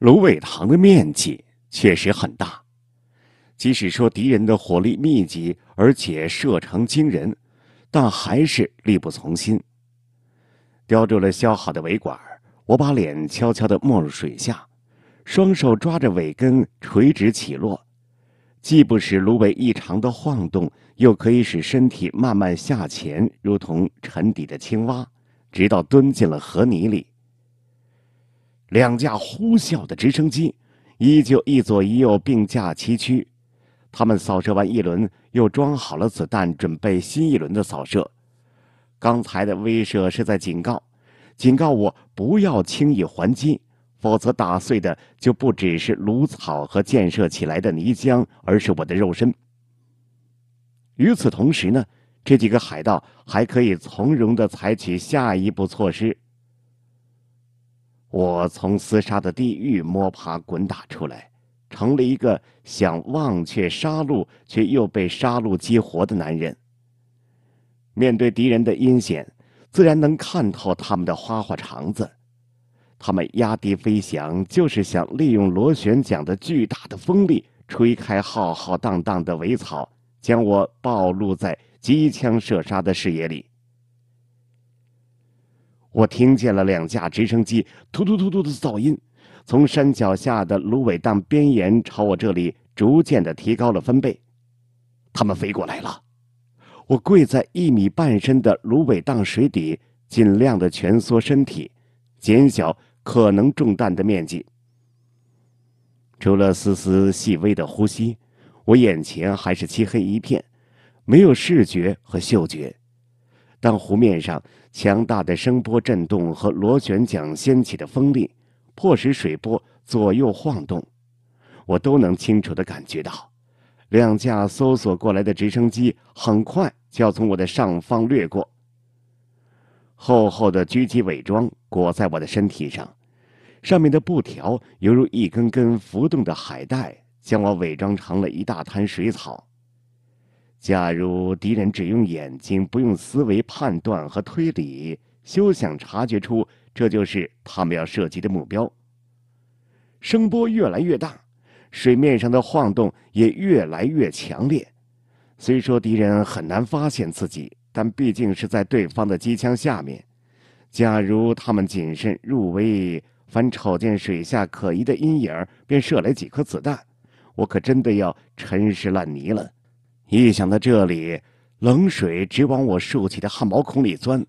芦苇塘的面积确实很大，即使说敌人的火力密集，而且射程惊人，但还是力不从心。叼住了削好的苇管我把脸悄悄的没入水下，双手抓着苇根垂直起落，既不使芦苇异常的晃动，又可以使身体慢慢下潜，如同沉底的青蛙，直到蹲进了河泥里。两架呼啸的直升机，依旧一左一右并驾齐驱。他们扫射完一轮，又装好了子弹，准备新一轮的扫射。刚才的威慑是在警告，警告我不要轻易还击，否则打碎的就不只是芦草和建设起来的泥浆，而是我的肉身。与此同时呢，这几个海盗还可以从容地采取下一步措施。我从厮杀的地狱摸爬滚打出来，成了一个想忘却杀戮却又被杀戮激活的男人。面对敌人的阴险，自然能看透他们的花花肠子。他们压低飞翔，就是想利用螺旋桨的巨大的风力，吹开浩浩荡荡的苇草，将我暴露在机枪射杀的视野里。我听见了两架直升机突突突突的噪音，从山脚下的芦苇荡边沿朝我这里逐渐的提高了分贝。他们飞过来了。我跪在一米半深的芦苇荡水底，尽量的蜷缩身体，减小可能中弹的面积。除了丝丝细微的呼吸，我眼前还是漆黑一片，没有视觉和嗅觉。当湖面上强大的声波震动和螺旋桨掀起的风力，迫使水波左右晃动，我都能清楚的感觉到，两架搜索过来的直升机很快就要从我的上方掠过。厚厚的狙击伪装裹在我的身体上，上面的布条犹如一根根浮动的海带，将我伪装成了一大滩水草。假如敌人只用眼睛不用思维判断和推理，休想察觉出这就是他们要射击的目标。声波越来越大，水面上的晃动也越来越强烈。虽说敌人很难发现自己，但毕竟是在对方的机枪下面。假如他们谨慎入微，凡瞅见水下可疑的阴影，便射来几颗子弹，我可真的要沉尸烂泥了。一想到这里，冷水直往我竖起的汗毛孔里钻，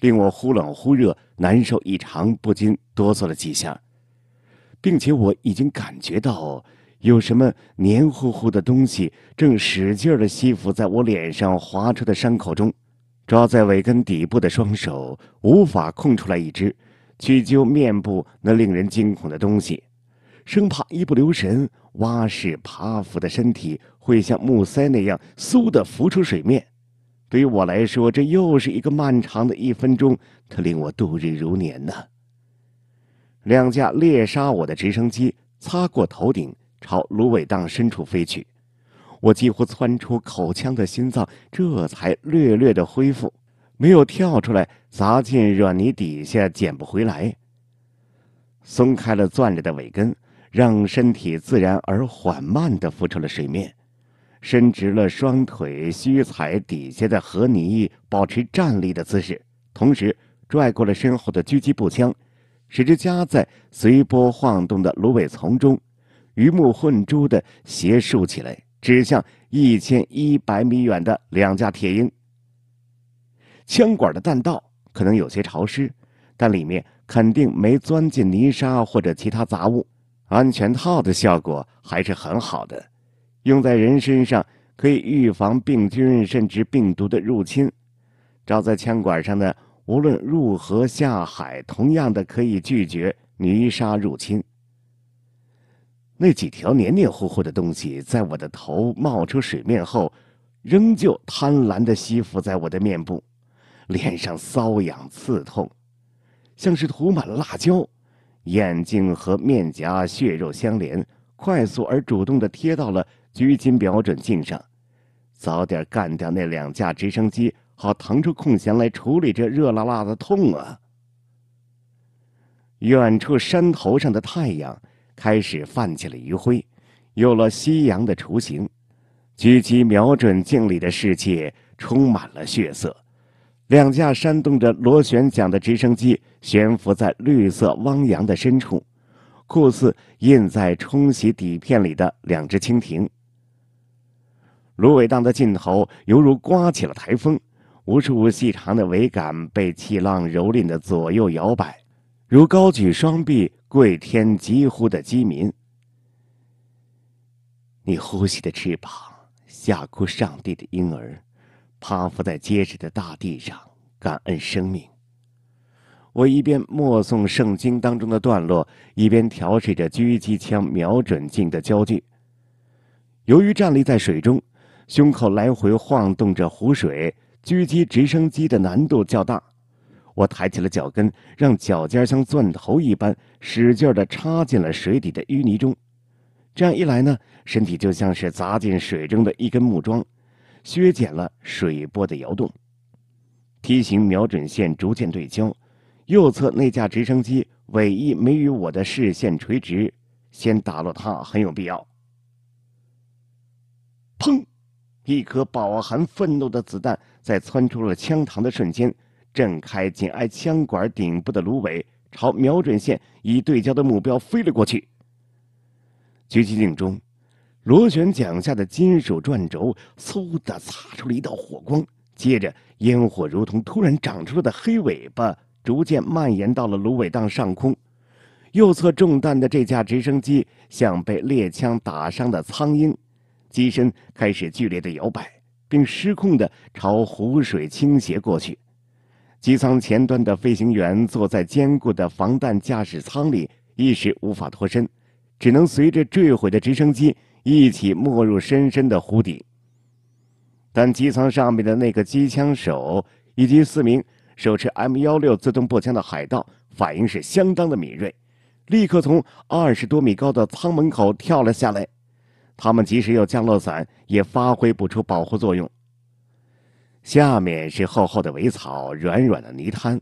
令我忽冷忽热，难受异常，不禁哆嗦了几下，并且我已经感觉到有什么黏糊糊的东西正使劲的吸附在我脸上划出的伤口中，抓在尾根底部的双手无法空出来一只，去揪面部那令人惊恐的东西。生怕一不留神，蛙式爬浮的身体会像木塞那样“嗖”的浮出水面。对于我来说，这又是一个漫长的一分钟，它令我度日如年呐。两架猎杀我的直升机擦过头顶，朝芦苇荡深处飞去。我几乎窜出口腔的心脏，这才略略的恢复，没有跳出来砸进软泥底下捡不回来。松开了攥着的尾根。让身体自然而缓慢地浮出了水面，伸直了双腿，虚踩底下的河泥，保持站立的姿势，同时拽过了身后的狙击步枪，使之夹在随波晃动的芦苇丛中，鱼目混珠地斜竖起来，指向一千一百米远的两架铁鹰。枪管的弹道可能有些潮湿，但里面肯定没钻进泥沙或者其他杂物。安全套的效果还是很好的，用在人身上可以预防病菌甚至病毒的入侵；照在枪管上呢，无论如何下海，同样的可以拒绝泥沙入侵。那几条黏黏糊糊的东西，在我的头冒出水面后，仍旧贪婪的吸附在我的面部，脸上瘙痒刺痛，像是涂满了辣椒。眼睛和面颊血肉相连，快速而主动地贴到了狙击瞄准镜上。早点干掉那两架直升机，好腾出空闲来处理这热辣辣的痛啊！远处山头上的太阳开始泛起了余晖，有了夕阳的雏形。狙击瞄准镜里的世界充满了血色。两架扇动着螺旋桨的直升机悬浮在绿色汪洋的深处，酷似印在冲洗底片里的两只蜻蜓。芦苇荡的尽头，犹如刮起了台风，无数细长的桅杆被气浪蹂躏的左右摇摆，如高举双臂跪天疾呼的饥民。你呼吸的翅膀，吓哭上帝的婴儿。趴伏在结实的大地上，感恩生命。我一边默诵圣经当中的段落，一边调试着狙击枪瞄准镜的焦距。由于站立在水中，胸口来回晃动着湖水，狙击直升机的难度较大。我抬起了脚跟，让脚尖像钻头一般使劲的插进了水底的淤泥中。这样一来呢，身体就像是砸进水中的一根木桩。削减了水波的摇动，梯形瞄准线逐渐对焦。右侧那架直升机尾翼没与我的视线垂直，先打落它很有必要。砰！一颗饱含愤怒的子弹在窜出了枪膛的瞬间，震开紧挨枪管顶部的芦苇，朝瞄准线已对焦的目标飞了过去。狙击镜中。螺旋桨下的金属转轴嗖的擦出了一道火光，接着烟火如同突然长出了的黑尾巴，逐渐蔓延到了芦苇荡上空。右侧中弹的这架直升机像被猎枪打伤的苍鹰，机身开始剧烈的摇摆，并失控的朝湖水倾斜过去。机舱前端的飞行员坐在坚固的防弹驾驶舱里，一时无法脱身，只能随着坠毁的直升机。一起没入深深的湖底。但机舱上面的那个机枪手以及四名手持 M 幺六自动步枪的海盗反应是相当的敏锐，立刻从二十多米高的舱门口跳了下来。他们即使有降落伞，也发挥不出保护作用。下面是厚厚的苇草、软软的泥滩，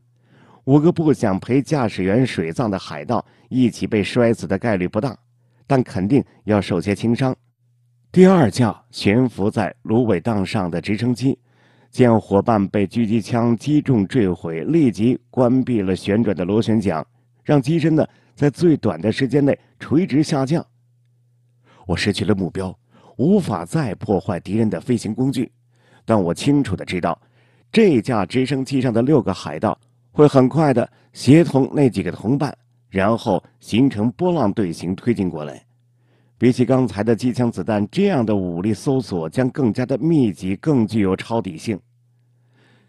五个不想陪驾驶员水葬的海盗一起被摔死的概率不大。但肯定要受些轻伤。第二架悬浮在芦苇荡上的直升机，见伙伴被狙击枪击中坠毁，立即关闭了旋转的螺旋桨，让机身呢在最短的时间内垂直下降。我失去了目标，无法再破坏敌人的飞行工具，但我清楚的知道，这架直升机上的六个海盗会很快的协同那几个同伴。然后形成波浪队形推进过来，比起刚才的机枪子弹，这样的武力搜索将更加的密集，更具有抄底性。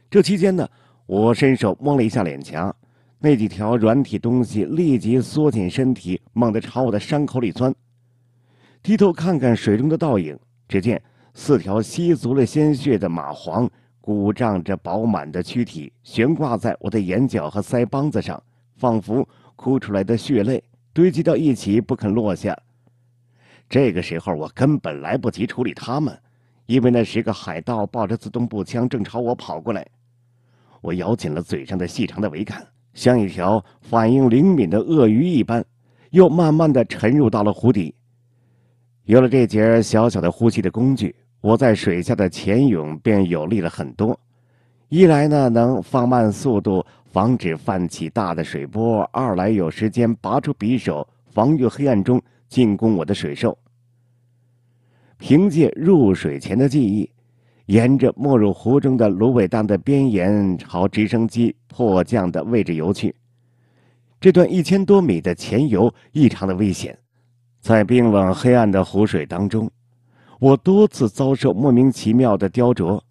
这期间呢，我伸手摸了一下脸颊，那几条软体东西立即缩紧身体，猛地朝我的伤口里钻。低头看看水中的倒影，只见四条吸足了鲜血的蚂蟥鼓胀着饱满的躯体，悬挂在我的眼角和腮帮子上，仿佛。哭出来的血泪堆积到一起，不肯落下。这个时候，我根本来不及处理他们，因为那十个海盗抱着自动步枪正朝我跑过来。我咬紧了嘴上的细长的桅杆，像一条反应灵敏的鳄鱼一般，又慢慢的沉入到了湖底。有了这节小小的呼吸的工具，我在水下的潜泳便有力了很多。一来呢，能放慢速度。防止泛起大的水波，二来有时间拔出匕首防御黑暗中进攻我的水兽。凭借入水前的记忆，沿着没入湖中的芦苇荡的边沿朝直升机迫降的位置游去。这段一千多米的潜游异常的危险，在冰冷黑暗的湖水当中，我多次遭受莫名其妙的雕琢。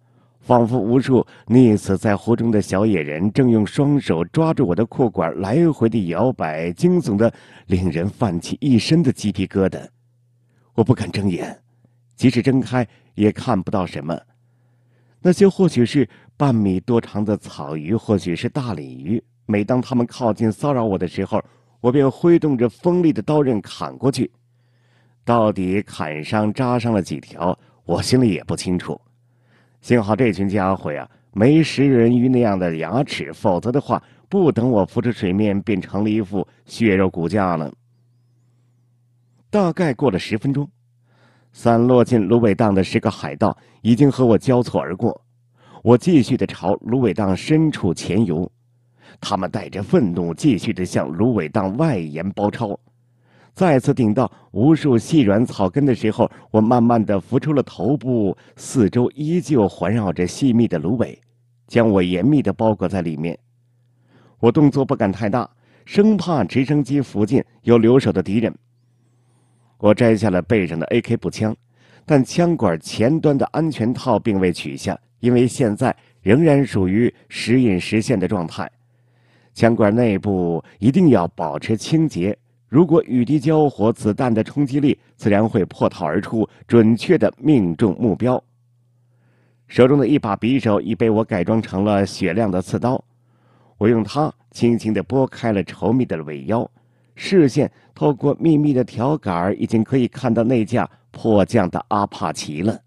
仿佛无数溺死在湖中的小野人，正用双手抓住我的裤管来回的摇摆，惊悚的令人泛起一身的鸡皮疙瘩。我不敢睁眼，即使睁开也看不到什么。那些或许是半米多长的草鱼，或许是大鲤鱼。每当他们靠近骚扰我的时候，我便挥动着锋利的刀刃砍过去。到底砍伤扎上了几条，我心里也不清楚。幸好这群家伙呀，没食人鱼那样的牙齿，否则的话，不等我浮出水面，变成了一副血肉骨架了。大概过了十分钟，散落进芦苇荡的十个海盗已经和我交错而过，我继续的朝芦苇荡深处潜游，他们带着愤怒继续的向芦苇荡外延包抄。再次顶到无数细软草根的时候，我慢慢的浮出了头部。四周依旧环绕着细密的芦苇，将我严密的包裹在里面。我动作不敢太大，生怕直升机附近有留守的敌人。我摘下了背上的 AK 步枪，但枪管前端的安全套并未取下，因为现在仍然属于时隐时现的状态，枪管内部一定要保持清洁。如果与敌交火，子弹的冲击力自然会破套而出，准确的命中目标。手中的一把匕首已被我改装成了雪亮的刺刀，我用它轻轻的拨开了稠密的尾腰，视线透过密密的条杆，已经可以看到那架迫降的阿帕奇了。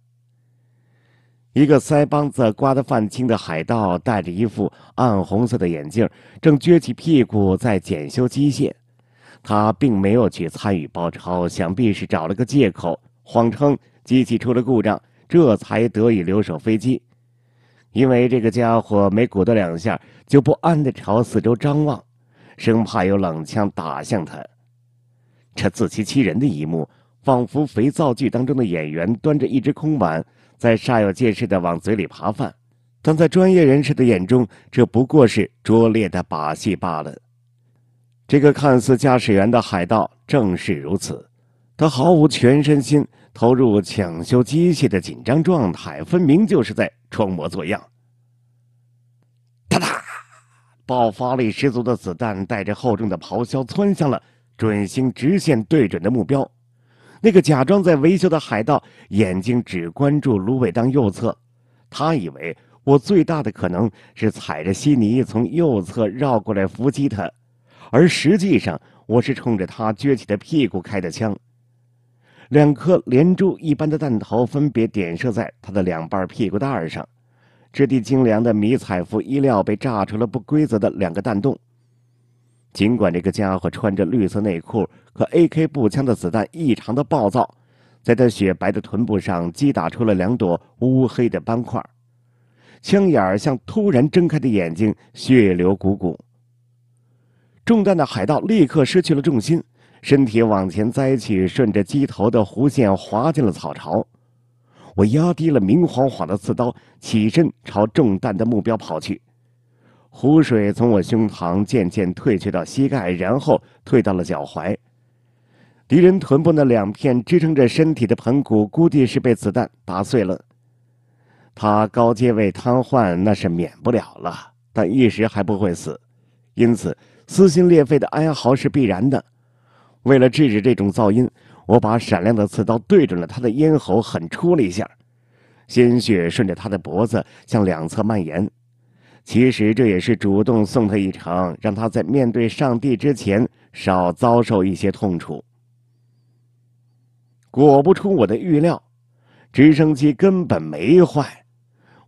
一个腮帮子刮得泛青的海盗，戴着一副暗红色的眼镜，正撅起屁股在检修机械。他并没有去参与包抄，想必是找了个借口，谎称机器出了故障，这才得以留守飞机。因为这个家伙没鼓捣两下，就不安地朝四周张望，生怕有冷枪打向他。这自欺欺人的一幕，仿佛肥皂剧当中的演员端着一只空碗，在煞有介事地往嘴里扒饭。但在专业人士的眼中，这不过是拙劣的把戏罢了。这个看似驾驶员的海盗正是如此，他毫无全身心投入抢修机械的紧张状态，分明就是在装模作样。哒哒！爆发力十足的子弹带着厚重的咆哮，窜向了准星直线对准的目标。那个假装在维修的海盗眼睛只关注芦苇荡右侧，他以为我最大的可能是踩着稀泥从右侧绕过来伏击他。而实际上，我是冲着他撅起的屁股开的枪。两颗连珠一般的弹头分别点射在他的两半屁股蛋儿上，质地精良的迷彩服衣料被炸出了不规则的两个弹洞。尽管这个家伙穿着绿色内裤，可 AK 步枪的子弹异常的暴躁，在他雪白的臀部上击打出了两朵乌黑的斑块，枪眼儿像突然睁开的眼睛，血流汩汩。中弹的海盗立刻失去了重心，身体往前栽去，顺着机头的弧线滑进了草巢。我压低了明晃晃的刺刀，起身朝中弹的目标跑去。湖水从我胸膛渐渐退去到膝盖，然后退到了脚踝。敌人臀部那两片支撑着身体的盆骨，估计是被子弹打碎了。他高阶位瘫痪那是免不了了，但一时还不会死，因此。撕心裂肺的哀嚎是必然的。为了制止这种噪音，我把闪亮的刺刀对准了他的咽喉，狠戳了一下，鲜血顺着他的脖子向两侧蔓延。其实这也是主动送他一程，让他在面对上帝之前少遭受一些痛楚。果不出我的预料，直升机根本没坏。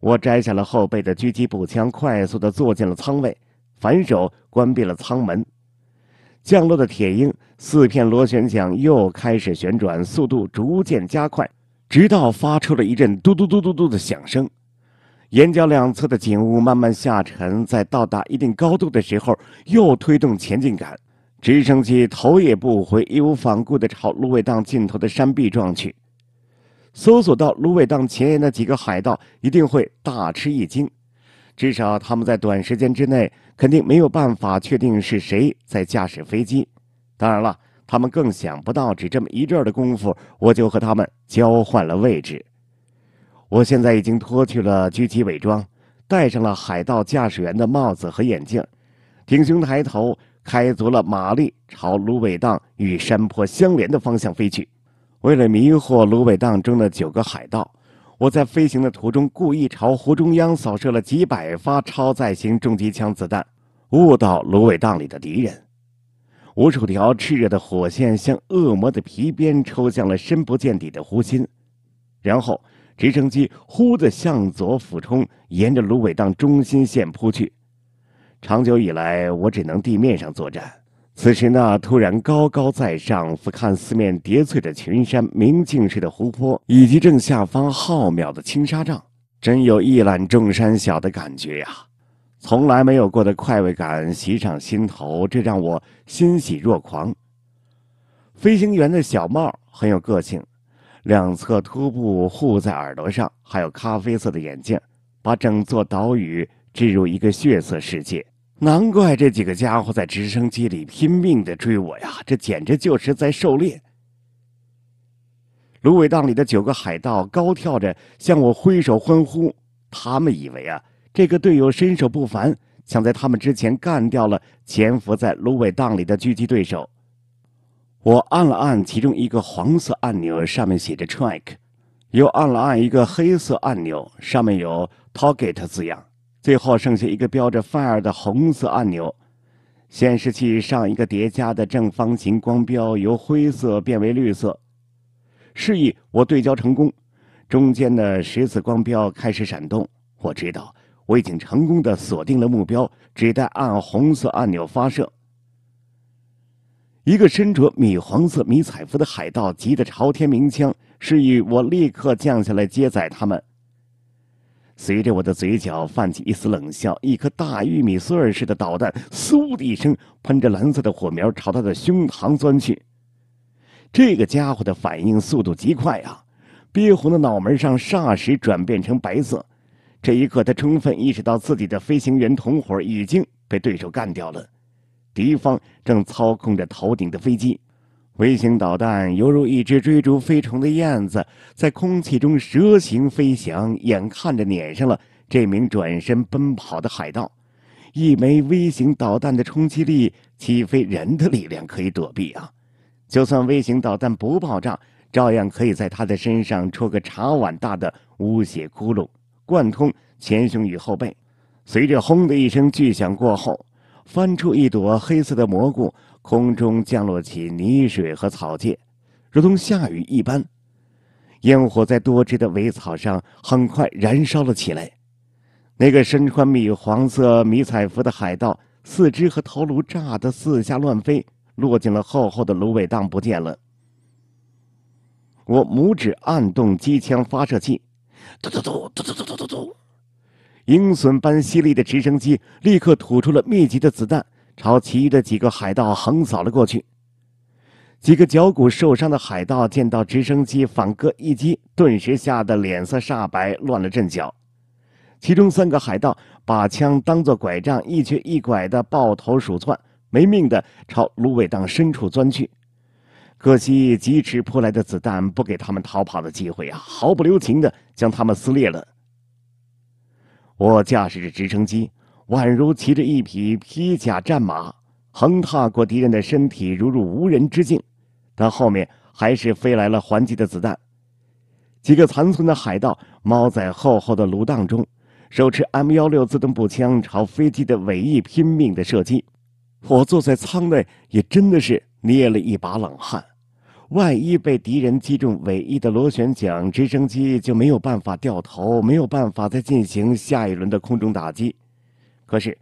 我摘下了后背的狙击步枪，快速的坐进了舱位。反手关闭了舱门，降落的铁鹰四片螺旋桨又开始旋转，速度逐渐加快，直到发出了一阵嘟嘟嘟嘟嘟的响声。眼角两侧的景物慢慢下沉，在到达一定高度的时候，又推动前进杆。直升机头也不回，义无反顾地朝芦苇荡尽头的山壁撞去。搜索到芦苇荡前沿的几个海盗一定会大吃一惊。至少他们在短时间之内肯定没有办法确定是谁在驾驶飞机。当然了，他们更想不到，只这么一阵的功夫，我就和他们交换了位置。我现在已经脱去了狙击伪装，戴上了海盗驾驶员的帽子和眼镜，挺胸抬头，开足了马力，朝芦苇荡与山坡相连的方向飞去。为了迷惑芦苇荡中的九个海盗。我在飞行的途中，故意朝湖中央扫射了几百发超载型重机枪子弹，误导芦苇荡里的敌人。无数条炽热的火线像恶魔的皮鞭，抽向了深不见底的湖心。然后，直升机忽地向左俯冲，沿着芦苇荡中心线扑去。长久以来，我只能地面上作战。此时呢，突然高高在上俯瞰四面叠翠的群山、明镜似的湖泊，以及正下方浩渺的青纱帐，真有一览众山小的感觉呀！从来没有过的快慰感袭上心头，这让我欣喜若狂。飞行员的小帽很有个性，两侧拖布护在耳朵上，还有咖啡色的眼镜，把整座岛屿置入一个血色世界。难怪这几个家伙在直升机里拼命的追我呀！这简直就是在狩猎。芦苇荡里的九个海盗高跳着向我挥手欢呼，他们以为啊，这个队友身手不凡，想在他们之前干掉了潜伏在芦苇荡里的狙击对手。我按了按其中一个黄色按钮，上面写着 “track”，又按了按一个黑色按钮，上面有 “target” 字样。最后剩下一个标着 “fire” 的红色按钮，显示器上一个叠加的正方形光标由灰色变为绿色，示意我对焦成功。中间的十字光标开始闪动，我知道我已经成功的锁定了目标，只待按红色按钮发射。一个身着米黄色迷彩服的海盗急得朝天鸣枪，示意我立刻降下来接载他们。随着我的嘴角泛起一丝冷笑，一颗大玉米穗似的导弹“嗖”的一声，喷着蓝色的火苗朝他的胸膛钻去。这个家伙的反应速度极快啊！憋红的脑门上霎时转变成白色。这一刻，他充分意识到自己的飞行员同伙已经被对手干掉了，敌方正操控着头顶的飞机。微型导弹犹如一只追逐飞虫的燕子，在空气中蛇形飞翔，眼看着撵上了这名转身奔跑的海盗。一枚微型导弹的冲击力，岂非人的力量可以躲避啊？就算微型导弹不爆炸，照样可以在他的身上戳个茶碗大的污血窟窿，贯通前胸与后背。随着“轰”的一声巨响过后，翻出一朵黑色的蘑菇。空中降落起泥水和草芥，如同下雨一般。烟火在多汁的苇草上很快燃烧了起来。那个身穿米黄色迷彩服的海盗，四肢和头颅炸得四下乱飞，落进了厚厚的芦苇荡，不见了。我拇指按动机枪发射器，嘟突突突突突突突，鹰隼般犀利的直升机立刻吐出了密集的子弹。朝其余的几个海盗横扫了过去。几个脚骨受伤的海盗见到直升机反戈一击，顿时吓得脸色煞白，乱了阵脚。其中三个海盗把枪当作拐杖，一瘸一拐的抱头鼠窜，没命的朝芦苇荡深处钻去。可惜疾驰扑来的子弹不给他们逃跑的机会啊，毫不留情的将他们撕裂了。我驾驶着直升机。宛如骑着一匹披甲战马，横踏过敌人的身体，如入无人之境。但后面还是飞来了还击的子弹。几个残存的海盗猫在厚厚的芦荡中，手持 M 幺六自动步枪朝飞机的尾翼拼命的射击。我坐在舱内，也真的是捏了一把冷汗。万一被敌人击中尾翼的螺旋桨，直升机就没有办法掉头，没有办法再进行下一轮的空中打击。可是，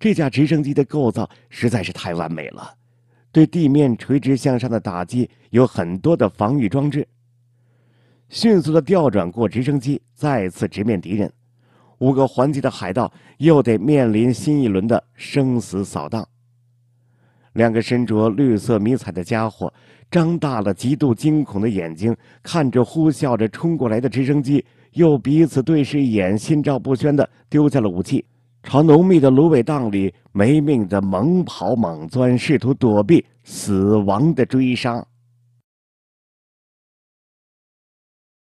这架直升机的构造实在是太完美了，对地面垂直向上的打击有很多的防御装置。迅速的调转过直升机，再次直面敌人，五个环节的海盗又得面临新一轮的生死扫荡。两个身着绿色迷彩的家伙，张大了极度惊恐的眼睛，看着呼啸着冲过来的直升机，又彼此对视一眼，心照不宣的丢下了武器。朝浓密的芦苇荡里没命的猛跑、猛钻，试图躲避死亡的追杀。